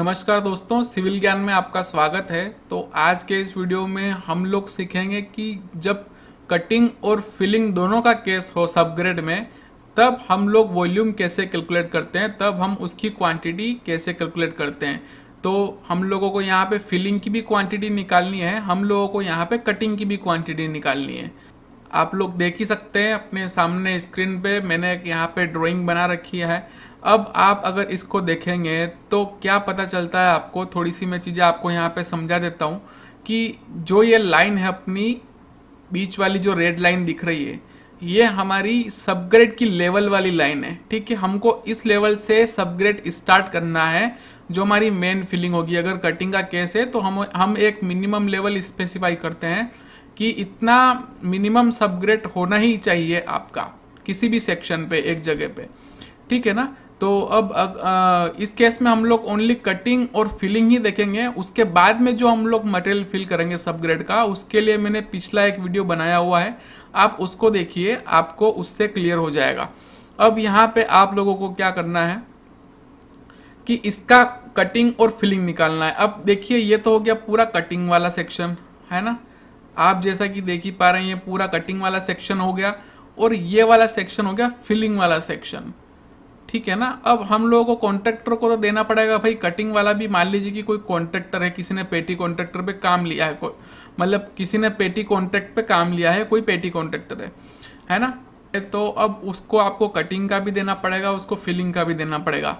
नमस्कार दोस्तों सिविल ज्ञान में आपका स्वागत है तो आज के इस वीडियो में हम लोग सीखेंगे कि जब कटिंग और फिलिंग दोनों का केस हो सब ग्रेड में तब हम लोग वॉल्यूम कैसे कैलकुलेट करते हैं तब हम उसकी क्वांटिटी कैसे कैलकुलेट करते हैं तो हम लोगों को यहाँ पे फिलिंग की भी क्वांटिटी निकालनी है हम लोगों को यहाँ पे कटिंग की भी क्वांटिटी निकालनी है आप लोग देख ही सकते हैं अपने सामने स्क्रीन पे मैंने यहाँ पे ड्राइंग बना रखी है अब आप अगर इसको देखेंगे तो क्या पता चलता है आपको थोड़ी सी मैं चीज़ें आपको यहाँ पे समझा देता हूँ कि जो ये लाइन है अपनी बीच वाली जो रेड लाइन दिख रही है ये हमारी सबग्रेड की लेवल वाली लाइन है ठीक है हमको इस लेवल से सबग्रेड स्टार्ट करना है जो हमारी मेन फीलिंग होगी अगर कटिंग का केस है तो हम हम एक मिनिमम लेवल स्पेसिफाई करते हैं कि इतना मिनिमम सबग्रेड होना ही चाहिए आपका किसी भी सेक्शन पे एक जगह पे ठीक है ना तो अब अग, आ, इस केस में हम लोग ओनली कटिंग और फिलिंग ही देखेंगे उसके बाद में जो हम लोग मटेरियल फिल करेंगे सब ग्रेड का उसके लिए मैंने पिछला एक वीडियो बनाया हुआ है आप उसको देखिए आपको उससे क्लियर हो जाएगा अब यहाँ पे आप लोगों को क्या करना है कि इसका कटिंग और फिलिंग निकालना है अब देखिए ये तो हो गया पूरा कटिंग वाला सेक्शन है ना आप जैसा कि देख ही पा रहे हैं ये पूरा कटिंग वाला सेक्शन हो गया और ये वाला सेक्शन हो गया फिलिंग वाला सेक्शन ठीक है ना अब हम लोगों को कॉन्ट्रेक्टर को तो देना पड़ेगा भाई कटिंग वाला भी मान लीजिए कि कोई कॉन्ट्रेक्टर है किसी ने पेटी कॉन्ट्रेक्टर पे काम लिया है कोई मतलब किसी ने पेटी कॉन्ट्रैक्ट पे काम लिया है कोई पेटी कॉन्ट्रेक्टर है है ना तो अब उसको आपको कटिंग का भी देना पड़ेगा उसको फिलिंग का भी देना पड़ेगा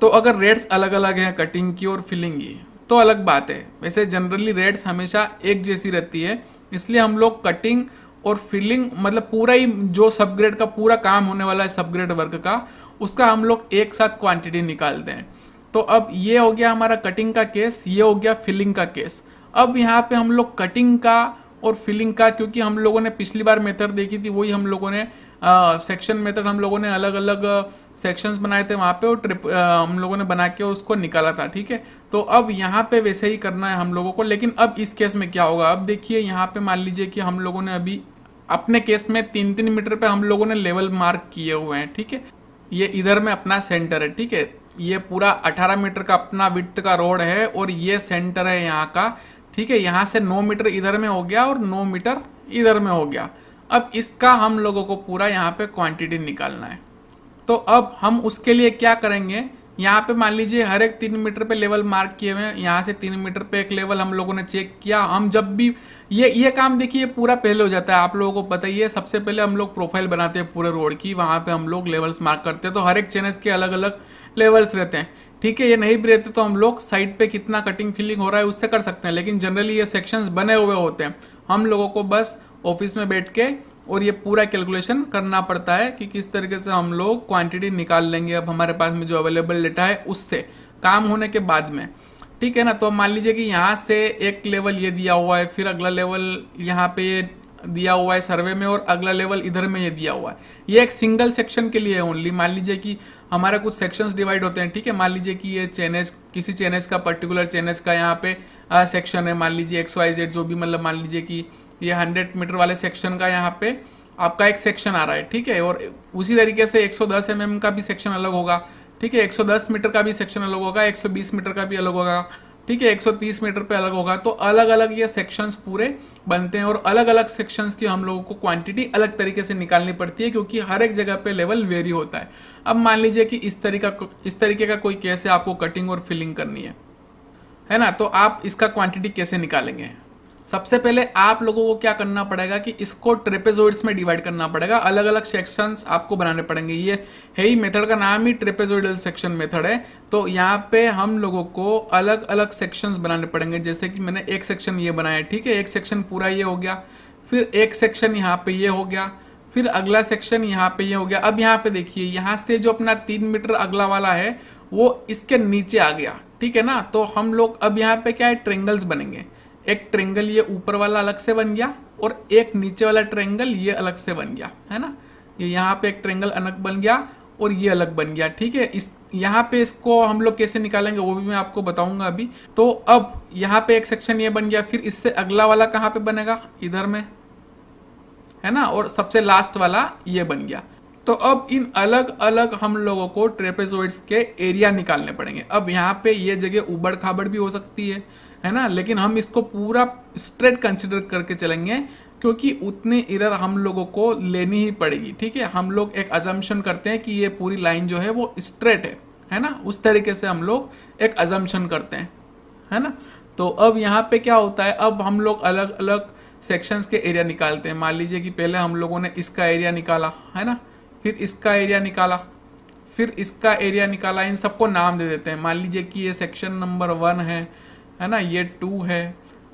तो अगर रेट्स अलग अलग हैं कटिंग की और फिलिंग की तो अलग बात है वैसे जनरली रेट्स हमेशा एक जैसी रहती है इसलिए हम लोग कटिंग और फिलिंग मतलब पूरा ही जो सब ग्रेड का पूरा काम होने वाला है सब ग्रेड वर्क का उसका हम लोग एक साथ क्वांटिटी निकालते हैं तो अब ये हो गया हमारा कटिंग का केस ये हो गया फिलिंग का केस अब यहाँ पे हम लोग कटिंग का और फिलिंग का क्योंकि हम लोगों ने पिछली बार मेथड देखी थी वही हम लोगों ने सेक्शन मेथड तो हम लोगों ने अलग अलग सेक्शंस बनाए थे वहाँ पे और ट्रिप आ, हम लोगों ने बना के और उसको निकाला था ठीक है तो अब यहाँ पे वैसे ही करना है हम लोगों को लेकिन अब इस केस में क्या होगा अब देखिए यहाँ पे मान लीजिए कि हम लोगों ने अभी अपने केस में तीन तीन मीटर पर हम लोगों ने लेवल मार्क किए हुए हैं ठीक है ये इधर में अपना सेंटर है ठीक है ये पूरा 18 मीटर का अपना वित्त का रोड है और ये सेंटर है यहाँ का ठीक है यहाँ से 9 मीटर इधर में हो गया और 9 मीटर इधर में हो गया अब इसका हम लोगों को पूरा यहाँ पे क्वांटिटी निकालना है तो अब हम उसके लिए क्या करेंगे यहाँ पे मान लीजिए हर एक तीन मीटर पे लेवल मार्क किए हुए हैं यहाँ से तीन मीटर पे एक लेवल हम लोगों ने चेक किया हम जब भी ये ये काम देखिए पूरा पहले हो जाता है आप लोगों को पता ही है सबसे पहले हम लोग प्रोफाइल बनाते हैं पूरे रोड की वहाँ पे हम लोग लेवल्स मार्क करते हैं तो हर एक चैनल्स के अलग अलग लेवल्स रहते हैं ठीक है ये नहीं भी रहते तो हम लोग साइड पर कितना कटिंग फिलिंग हो रहा है उससे कर सकते हैं लेकिन जनरली ये सेक्शंस बने हुए होते हैं हम लोगों को बस ऑफिस में बैठ के और ये पूरा कैलकुलेशन करना पड़ता है कि किस तरीके से हम लोग क्वांटिटी निकाल लेंगे अब हमारे पास में जो अवेलेबल डेटा है उससे काम होने के बाद में ठीक है ना तो मान लीजिए कि यहाँ से एक लेवल ये दिया हुआ है फिर अगला लेवल यहाँ पे दिया हुआ है सर्वे में और अगला लेवल इधर में ये दिया हुआ है ये एक सिंगल सेक्शन के लिए है ओनली मान लीजिए कि हमारा कुछ सेक्शंस डिवाइड होते हैं ठीक है मान लीजिए कि ये चैनेज किसी चैनेज का पर्टिकुलर चैनेज का यहाँ पे सेक्शन है मान लीजिए एक्स वाई जेड जो भी मतलब मान लीजिए कि ये हंड्रेड मीटर वाले सेक्शन का यहाँ पे आपका एक सेक्शन आ रहा है ठीक है और उसी तरीके से 110 सौ mm का भी सेक्शन अलग होगा ठीक है 110 मीटर का भी सेक्शन अलग होगा 120 मीटर का भी अलग होगा ठीक है 130 मीटर पे अलग होगा तो अलग अलग ये सेक्शंस पूरे बनते हैं और अलग अलग सेक्शंस की हम लोगों को क्वांटिटी अलग तरीके से निकालनी पड़ती है क्योंकि हर एक जगह पे लेवल वेरी होता है अब मान लीजिए कि इस तरीका इस तरीके का कोई केस है आपको कटिंग और फिलिंग करनी है है ना तो आप इसका क्वांटिटी कैसे निकालेंगे सबसे पहले आप लोगों को क्या करना पड़ेगा कि इसको ट्रेपेजोइड्स में डिवाइड करना पड़ेगा अलग अलग सेक्शंस आपको बनाने पड़ेंगे ये है ही मेथड का नाम ही ट्रेपेजोइडल सेक्शन मेथड है तो यहाँ पे हम लोगों को अलग अलग सेक्शंस बनाने पड़ेंगे जैसे कि मैंने एक सेक्शन ये बनाया ठीक है एक सेक्शन पूरा ये हो गया फिर एक सेक्शन यहाँ पे ये हो गया फिर अगला सेक्शन यहाँ पे ये हो गया अब यहाँ पे देखिए यहाँ से जो अपना तीन मीटर अगला वाला है वो इसके नीचे आ गया ठीक है ना तो हम लोग अब यहाँ पे क्या है ट्रेंगल्स बनेंगे एक ट्रेंगल ये ऊपर वाला अलग से बन गया और एक नीचे वाला ट्रेंगल ये अलग से बन गया है ना ये यहाँ पे एक ट्रेंगल अलग बन गया और ये अलग बन गया ठीक है इस यहाँ पे इसको हम लोग कैसे निकालेंगे वो भी मैं आपको बताऊंगा अभी तो अब यहाँ पे एक सेक्शन ये बन गया फिर इससे अगला वाला कहाँ पे बनेगा इधर में है ना और सबसे लास्ट वाला ये बन गया तो अब इन अलग अलग हम लोगों को ट्रेपेजोइड्स के एरिया निकालने पड़ेंगे अब यहाँ पे ये जगह उबड़ खाबड़ भी हो सकती है है ना लेकिन हम इसको पूरा स्ट्रेट कंसिडर करके चलेंगे क्योंकि उतने इरर हम लोगों को लेनी ही पड़ेगी ठीक है हम लोग एक अजम्पन करते हैं कि ये पूरी लाइन जो है वो स्ट्रेट है है ना उस तरीके से हम लोग एक अजम्पन करते हैं है ना तो अब यहाँ पे क्या होता है अब हम लोग अलग अलग सेक्शंस के एरिया निकालते हैं मान लीजिए कि पहले हम लोगों ने इसका एरिया निकाला है ना फिर इसका एरिया निकाला फिर इसका एरिया निकाला इन सबको नाम दे देते हैं मान लीजिए कि ये सेक्शन नंबर वन है है ना ये टू है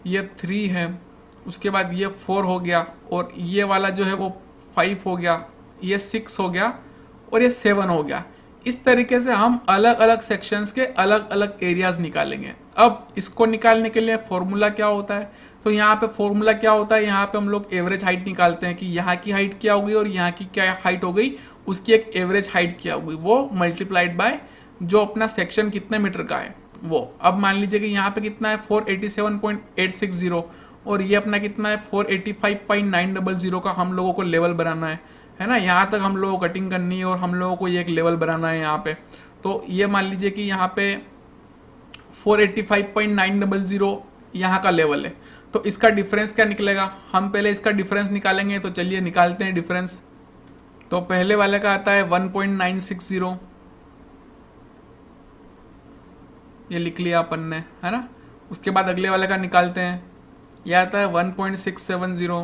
ये थ्री है उसके बाद ये फोर हो गया और ये वाला जो है वो फाइव हो गया ये सिक्स हो गया और ये सेवन हो गया इस तरीके से हम अलग अलग सेक्शंस के अलग अलग एरियाज निकालेंगे अब इसको निकालने के लिए फॉर्मूला क्या होता है तो यहाँ पे फॉर्मूला क्या होता है यहाँ पे हम लोग एवरेज हाइट निकालते हैं कि यहाँ की हाइट क्या हो गई और यहाँ की क्या हाइट हो गई उसकी एक एवरेज हाइट क्या हो गई वो मल्टीप्लाइड बाय जो अपना सेक्शन कितने मीटर का है वो अब मान लीजिए कि यहाँ पे कितना है 487.860 और ये अपना कितना है 485.900 का हम लोगों को लेवल बनाना है है ना यहाँ तक हम लोगों को कटिंग करनी है और हम लोगों को ये एक लेवल बनाना है यहाँ पे तो ये मान लीजिए कि यहाँ पे 485.900 यहाँ का लेवल है तो इसका डिफरेंस क्या निकलेगा हम पहले इसका डिफरेंस निकालेंगे तो चलिए निकालते हैं डिफरेंस तो पहले वाले का आता है ज़ीरो ये लिख लिया अपन ने है ना उसके बाद अगले वाले का निकालते हैं यह आता है one point six seven zero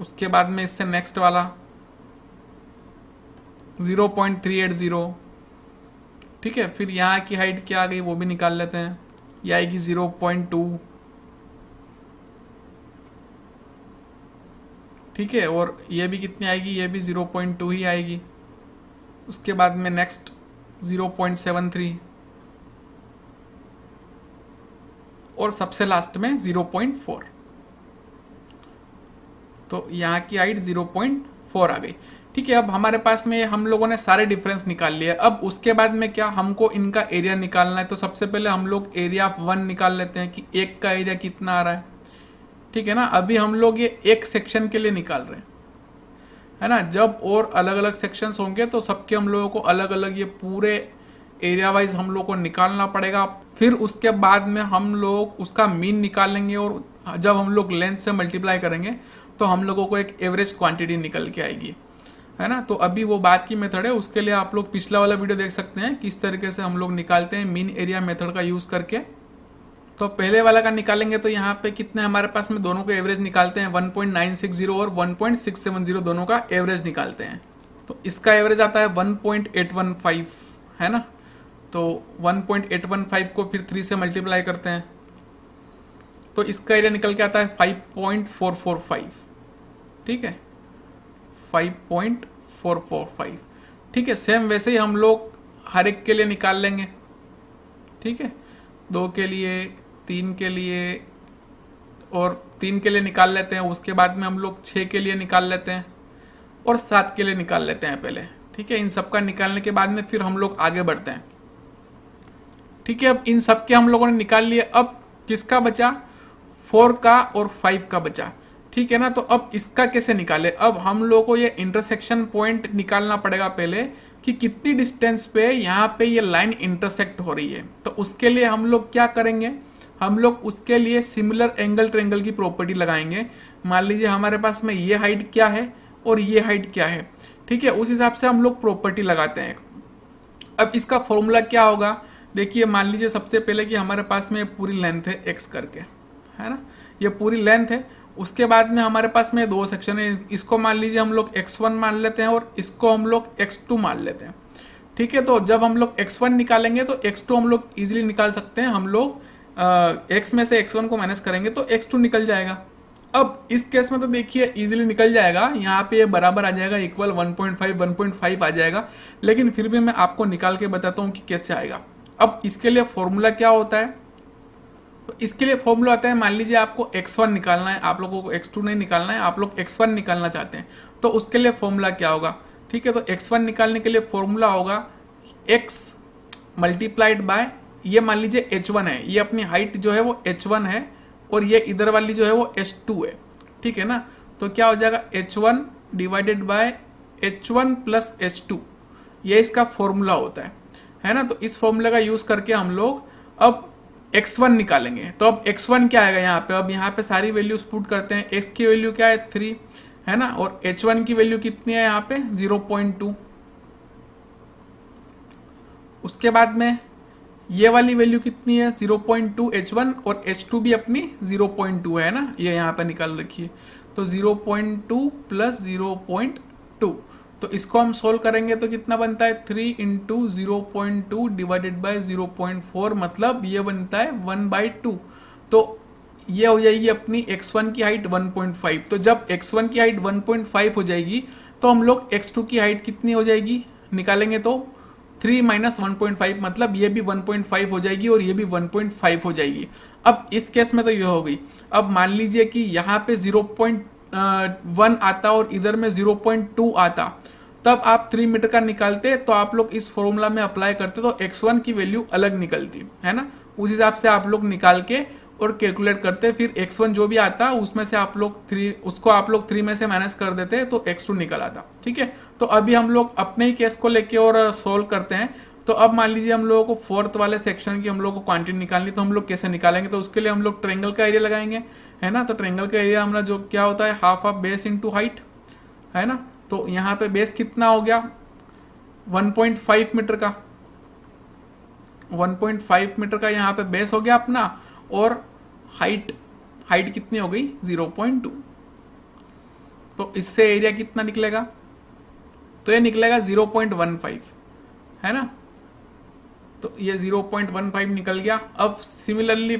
उसके बाद में इससे नेक्स्ट वाला zero point three eight zero ठीक है फिर यहाँ की हाइट क्या आ गई वो भी निकाल लेते हैं यह आएगी ज़ीरो पॉइंट टू ठीक है और ये भी कितनी आएगी ये भी ज़ीरो पॉइंट टू ही आएगी उसके बाद में next zero point seven three और सबसे लास्ट में ज़ीरो पॉइंट फोर तो यहाँ की हाइट ज़ीरो पॉइंट फोर आ गई ठीक है अब हमारे पास में हम लोगों ने सारे डिफरेंस निकाल लिए अब उसके बाद में क्या हमको इनका एरिया निकालना है तो सबसे पहले हम लोग एरिया ऑफ वन निकाल लेते हैं कि एक का एरिया कितना आ रहा है ठीक है ना अभी हम लोग ये एक सेक्शन के लिए निकाल रहे हैं है ना जब और अलग अलग सेक्शंस होंगे तो सबके हम लोगों को अलग अलग ये पूरे एरिया वाइज हम लोग को निकालना पड़ेगा फिर उसके बाद में हम लोग उसका मीन निकालेंगे और जब हम लोग लेंथ से मल्टीप्लाई करेंगे तो हम लोगों को एक एवरेज क्वांटिटी निकल के आएगी है ना तो अभी वो बात की मेथड है उसके लिए आप लोग पिछला वाला वीडियो देख सकते हैं किस तरीके से हम लोग निकालते हैं मीन एरिया मेथड का यूज़ करके तो पहले वाला का निकालेंगे तो यहाँ पे कितने हमारे पास में दोनों के एवरेज निकालते हैं 1.960 और 1.670 दोनों का एवरेज निकालते हैं तो इसका एवरेज आता है 1.815 है ना तो 1.815 को फिर 3 से मल्टीप्लाई करते हैं तो इसका एरिया निकल के आता है 5.445 ठीक है 5.445 ठीक है सेम वैसे ही हम लोग हर एक के लिए निकाल लेंगे ठीक है दो के लिए तीन के लिए और तीन के लिए निकाल लेते हैं उसके बाद में हम लोग छः के लिए निकाल लेते हैं और सात के लिए निकाल लेते हैं पहले ठीक है इन सब का निकालने के बाद में फिर हम लोग आगे बढ़ते हैं ठीक है अब इन सब के हम लोगों ने निकाल लिए अब किसका बचा फोर का और फाइव का बचा ठीक है ना तो अब इसका कैसे निकाले अब हम लोग को ये इंटरसेक्शन पॉइंट निकालना पड़ेगा पहले कि कितनी डिस्टेंस पे यहाँ पे ये लाइन इंटरसेक्ट हो रही है तो उसके लिए हम लोग क्या करेंगे हम लोग उसके लिए सिमिलर एंगल ट्रेंगल की प्रॉपर्टी लगाएंगे मान लीजिए हमारे पास में ये हाइट क्या है और ये हाइट क्या है ठीक है उस हिसाब से हम लोग प्रॉपर्टी लगाते हैं अब इसका फॉर्मूला क्या होगा देखिए मान लीजिए सबसे पहले कि हमारे पास में पूरी लेंथ है एक्स करके है ना ये पूरी लेंथ है उसके बाद में हमारे पास में दो सेक्शन है इसको मान लीजिए हम लोग एक्स वन मान लेते हैं और इसको हम लोग एक्स टू मान लेते हैं ठीक है तो जब हम लोग एक्स वन निकालेंगे तो एक्स टू हम लोग इजीली निकाल सकते हैं हम लोग एक्स में से एक्स वन को माइनस करेंगे तो एक्स टू निकल जाएगा अब इस केस में तो देखिए इजीली निकल जाएगा यहाँ पे ये बराबर आ जाएगा इक्वल 1.5 1.5 आ जाएगा लेकिन फिर भी मैं आपको निकाल के बताता हूँ कि कैसे आएगा अब इसके लिए फॉर्मूला क्या होता है तो इसके लिए फॉर्मूला आता है मान लीजिए आपको एक्स वन निकालना है आप लोगों को एक्स टू नहीं निकालना है आप लोग एक्स वन निकालना चाहते हैं तो उसके लिए फॉर्मूला क्या होगा ठीक है तो एक्स वन निकालने के लिए फॉर्मूला होगा एक्स मल्टीप्लाइड बाय ये मान लीजिए एच वन है ये अपनी हाइट जो है वो एच वन है और ये इधर वाली जो है वो एच टू है ठीक है ना तो क्या हो जाएगा H one divided by H one plus H two ये इसका फॉर्मूला होता है है ना तो इस फॉर्मूला का यूज़ करके हम लोग अब एक्स वन निकालेंगे तो अब एक्स वन क्या आएगा यहाँ पे अब यहाँ पे सारी वैल्यूज पुट करते हैं एक्स की वैल्यू क्या है थ्री है ना और एच वन की वैल्यू कितनी है यहाँ पे जीरो पॉइंट टू उसके बाद में ये वाली वैल्यू कितनी है 0.2 H1 और H2 भी अपनी 0.2 है ना ये यहाँ पर निकाल तो जीरो तो 0.2 प्लस टू तो इसको हम सोल्व करेंगे तो कितना बनता है 3 इंटू जीरो डिवाइडेड बाय 0.4 मतलब ये बनता है 1 बाई टू तो ये हो जाएगी अपनी x1 की हाइट 1.5 तो जब x1 की हाइट 1.5 हो जाएगी तो हम लोग टू की हाइट कितनी हो जाएगी निकालेंगे तो three minus one point five मतलब ये भी वन पॉइंट फाइव हो जाएगी और ये भी वन पॉइंट फाइव हो जाएगी अब इस केस में तो ये हो गई अब मान लीजिए कि यहाँ पे जीरो पॉइंट वन आता और इधर में जीरो पॉइंट टू आता तब आप थ्री मीटर का निकालते तो आप लोग इस फॉर्मूला में अप्लाई करते तो एक्स वन की वैल्यू अलग निकलती है ना उस हिसाब से आप लोग निकाल के और कैलकुलेट करते फिर एक्स वन जो भी आता उसमें से आप लोग थ्री उसको आप लोग थ्री में से माइनस कर देते तो एक्स टू निकल आता ठीक है तो अभी हम लोग अपने ही केस को लेके और सोल्व uh, करते हैं तो अब मान लीजिए हम लोगों को फोर्थ वाले सेक्शन की हम लोग को क्वांटिटी निकालनी तो हम लोग कैसे निकालेंगे तो उसके लिए हम लोग ट्रेंगल का एरिया लगाएंगे है ना तो ट्रेंगल का एरिया हमारा जो क्या होता है half of base into height है ना तो यहाँ पे बेस कितना हो गया 1.5 मीटर का 1.5 मीटर का यहाँ पे बेस हो गया अपना और हाइट हाइट कितनी हो गई ज़ीरो पॉइंट टू तो इससे एरिया कितना निकलेगा तो ये निकलेगा ज़ीरो पॉइंट वन फाइव है ना तो ये ज़ीरो पॉइंट वन फाइव निकल गया अब सिमिलरली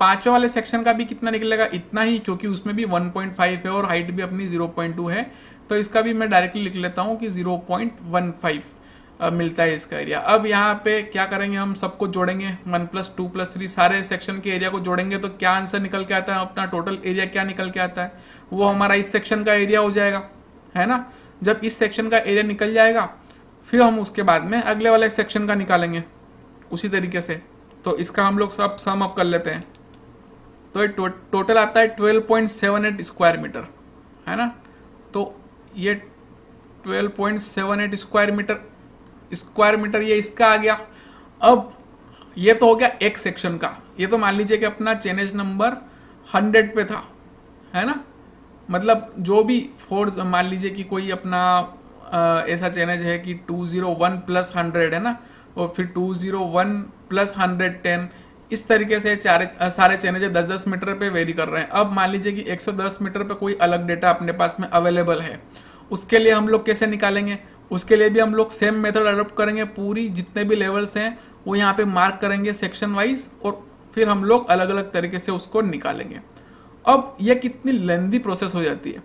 पाँचों वाले सेक्शन का भी कितना निकलेगा इतना ही क्योंकि उसमें भी 1.5 है और हाइट भी अपनी 0.2 है तो इसका भी मैं डायरेक्टली लिख लेता हूं कि 0.15 मिलता है इसका एरिया अब यहाँ पे क्या करेंगे हम सबको जोड़ेंगे one plus two plus three सारे सेक्शन के एरिया को जोड़ेंगे तो क्या आंसर निकल के आता है अपना टोटल एरिया क्या निकल के आता है वो हमारा इस सेक्शन का एरिया हो जाएगा है ना जब इस सेक्शन का एरिया निकल जाएगा फिर हम उसके बाद में अगले वाले सेक्शन का निकालेंगे उसी तरीके से तो इसका हम लोग सब सम अप कर लेते हैं तो ये टो, टोटल आता है twelve point seven eight square metre है ना तो ये twelve point seven eight square metre square metre ये इसका आ गया अब ये तो हो गया एक सेक्शन का ये तो मान लीजिए कि अपना चेनेज नंबर हंड्रेड पे था है ना मतलब जो भी फोर्स मान लीजिए कि कोई अपना ऐसा चैनज है कि two zero one plus hundred है ना और फिर two zero one plus hundred ten इस तरीके से चारे सारे चैनज दस दस मीटर पे वेरी कर रहे हैं अब मान लीजिए कि दस मीटर पे कोई अलग डेटा अपने पास में अवेलेबल है उसके लिए हम लोग कैसे निकालेंगे उसके लिए भी हम लोग सेम मेथड अडोप्ट करेंगे पूरी जितने भी लेवल्स हैं वो यहाँ पे मार्क करेंगे सेक्शन वाइज और फिर हम लोग अलग अलग तरीके से उसको निकालेंगे अब ये कितनी लेंदी प्रोसेस हो जाती है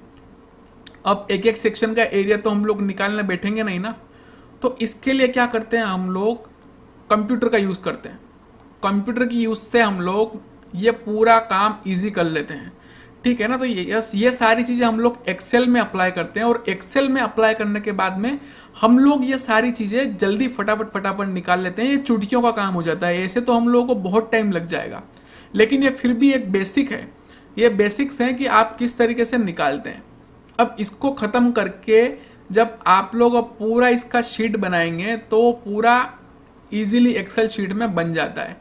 अब एक एक सेक्शन का एरिया तो हम लोग निकालने बैठेंगे नहीं ना तो इसके लिए क्या करते हैं हम लोग कंप्यूटर का यूज़ करते हैं कंप्यूटर की यूज़ से हम लोग ये पूरा काम ईजी कर लेते हैं ठीक है ना तो ये ये सारी चीज़ें हम लोग एक्सेल में अप्लाई करते हैं और एक्सेल में अप्लाई करने के बाद में हम लोग ये सारी चीज़ें जल्दी फटाफट फटाफट निकाल लेते हैं ये चुटकियों का काम हो जाता है ऐसे तो हम लोगों को बहुत टाइम लग जाएगा लेकिन ये फिर भी एक बेसिक है ये बेसिक्स हैं कि आप किस तरीके से निकालते हैं अब इसको ख़त्म करके जब आप लोग अब पूरा इसका शीट बनाएंगे तो पूरा इजीली एक्सेल शीट में बन जाता है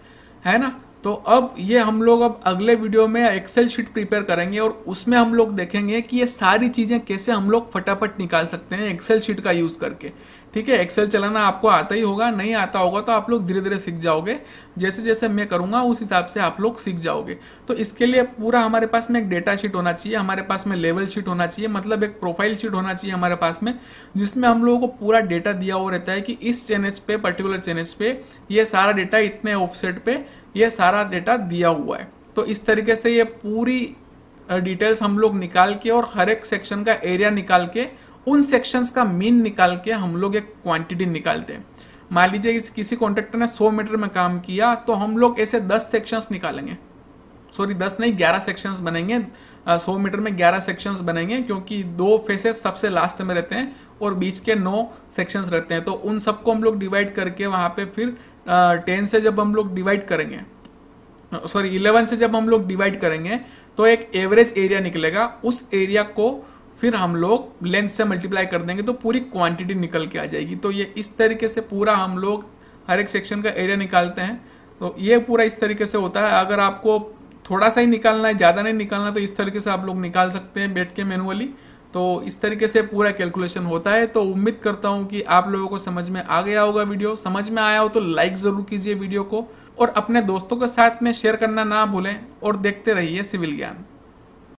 है ना तो अब ये हम लोग अब अगले वीडियो में एक्सेल शीट प्रिपेयर करेंगे और उसमें हम लोग देखेंगे कि ये सारी चीज़ें कैसे हम लोग फटाफट निकाल सकते हैं एक्सेल शीट का यूज़ करके ठीक है एक्सेल चलाना आपको आता ही होगा नहीं आता होगा तो आप लोग धीरे धीरे सीख जाओगे जैसे जैसे मैं करूँगा उस हिसाब से आप लोग सीख जाओगे तो इसके लिए पूरा हमारे पास में एक डेटा शीट होना चाहिए हमारे पास में लेवल शीट होना चाहिए मतलब एक प्रोफाइल शीट होना चाहिए हमारे पास में जिसमें हम लोगों को पूरा डेटा दिया हुआ रहता है कि इस चैनेज पे पर्टिकुलर चैनज पे ये सारा डेटा इतने ऑफसेट पे ये सारा डेटा दिया हुआ है तो इस तरीके से ये पूरी डिटेल्स हम लोग निकाल के और हर एक सेक्शन का एरिया निकाल के उन सेक्शंस का मीन निकाल के हम लोग एक क्वांटिटी निकालते हैं मान लीजिए इस किसी कॉन्ट्रेक्टर ने 100 मीटर में काम किया तो हम लोग ऐसे 10 सेक्शंस निकालेंगे सॉरी 10 नहीं 11 सेक्शंस बनेंगे 100 मीटर में 11 सेक्शंस बनेंगे क्योंकि दो फेसेस सबसे लास्ट में रहते हैं और बीच के नौ सेक्शंस रहते हैं तो उन सबको हम लोग डिवाइड करके वहाँ पे फिर टेन से जब हम लोग डिवाइड करेंगे सॉरी इलेवन से जब हम लोग डिवाइड करेंगे तो एक एवरेज एरिया निकलेगा उस एरिया को फिर हम लोग लेंथ से मल्टीप्लाई कर देंगे तो पूरी क्वांटिटी निकल के आ जाएगी तो ये इस तरीके से पूरा हम लोग हर एक सेक्शन का एरिया निकालते हैं तो ये पूरा इस तरीके से होता है अगर आपको थोड़ा सा ही निकालना है ज़्यादा नहीं निकालना तो इस तरीके से आप लोग निकाल सकते हैं बैठ के मैनुअली तो इस तरीके से पूरा कैलकुलेशन होता है तो उम्मीद करता हूँ कि आप लोगों को समझ में आ गया होगा वीडियो समझ में आया हो तो लाइक ज़रूर कीजिए वीडियो को और अपने दोस्तों के साथ में शेयर करना ना भूलें और देखते रहिए सिविल ज्ञान